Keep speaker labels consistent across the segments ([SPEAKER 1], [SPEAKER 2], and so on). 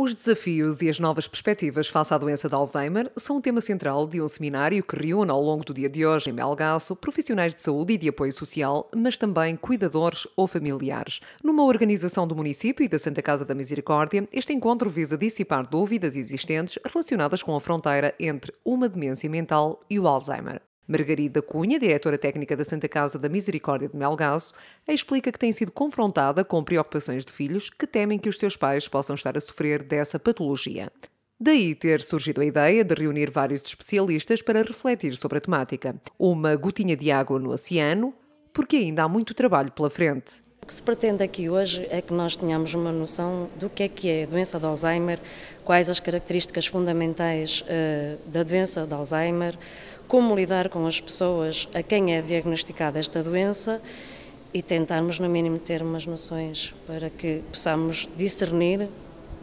[SPEAKER 1] Os desafios e as novas perspectivas face à doença de Alzheimer são o tema central de um seminário que reúne ao longo do dia de hoje em Melgaço profissionais de saúde e de apoio social, mas também cuidadores ou familiares. Numa organização do município e da Santa Casa da Misericórdia, este encontro visa dissipar dúvidas existentes relacionadas com a fronteira entre uma demência mental e o Alzheimer. Margarida Cunha, diretora técnica da Santa Casa da Misericórdia de Melgaço, explica que tem sido confrontada com preocupações de filhos que temem que os seus pais possam estar a sofrer dessa patologia. Daí ter surgido a ideia de reunir vários especialistas para refletir sobre a temática. Uma gotinha de água no oceano, porque ainda há muito trabalho pela frente.
[SPEAKER 2] O que se pretende aqui hoje é que nós tenhamos uma noção do que é que é a doença de Alzheimer, quais as características fundamentais uh, da doença de Alzheimer, como lidar com as pessoas a quem é diagnosticada esta doença e tentarmos, no mínimo, ter umas noções para que possamos discernir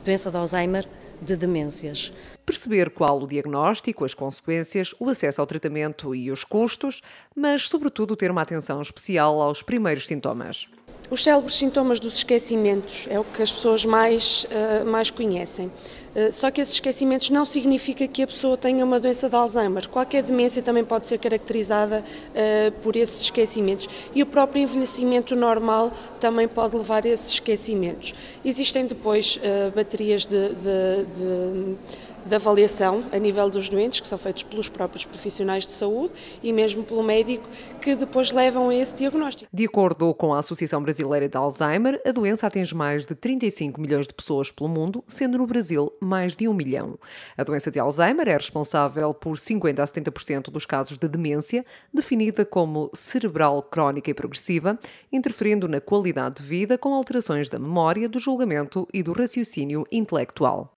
[SPEAKER 2] doença de Alzheimer de demências. Perceber qual o diagnóstico, as consequências, o acesso
[SPEAKER 1] ao tratamento e os custos, mas, sobretudo, ter uma atenção especial aos primeiros sintomas.
[SPEAKER 3] Os célebres sintomas dos esquecimentos é o que as pessoas mais, eh, mais conhecem. Eh, só que esses esquecimentos não significa que a pessoa tenha uma doença de Alzheimer. Qualquer demência também pode ser caracterizada eh, por esses esquecimentos. E o próprio envelhecimento normal também pode levar a esses esquecimentos. Existem depois baterias de, de, de de avaliação a nível dos doentes, que são feitos pelos próprios profissionais de saúde e mesmo pelo médico, que depois levam a esse diagnóstico.
[SPEAKER 1] De acordo com a Associação Brasileira Brasileira de Alzheimer, a doença atinge mais de 35 milhões de pessoas pelo mundo, sendo no Brasil mais de um milhão. A doença de Alzheimer é responsável por 50 a 70% dos casos de demência, definida como cerebral crónica e progressiva, interferindo na qualidade de vida com alterações da memória, do julgamento e do raciocínio intelectual.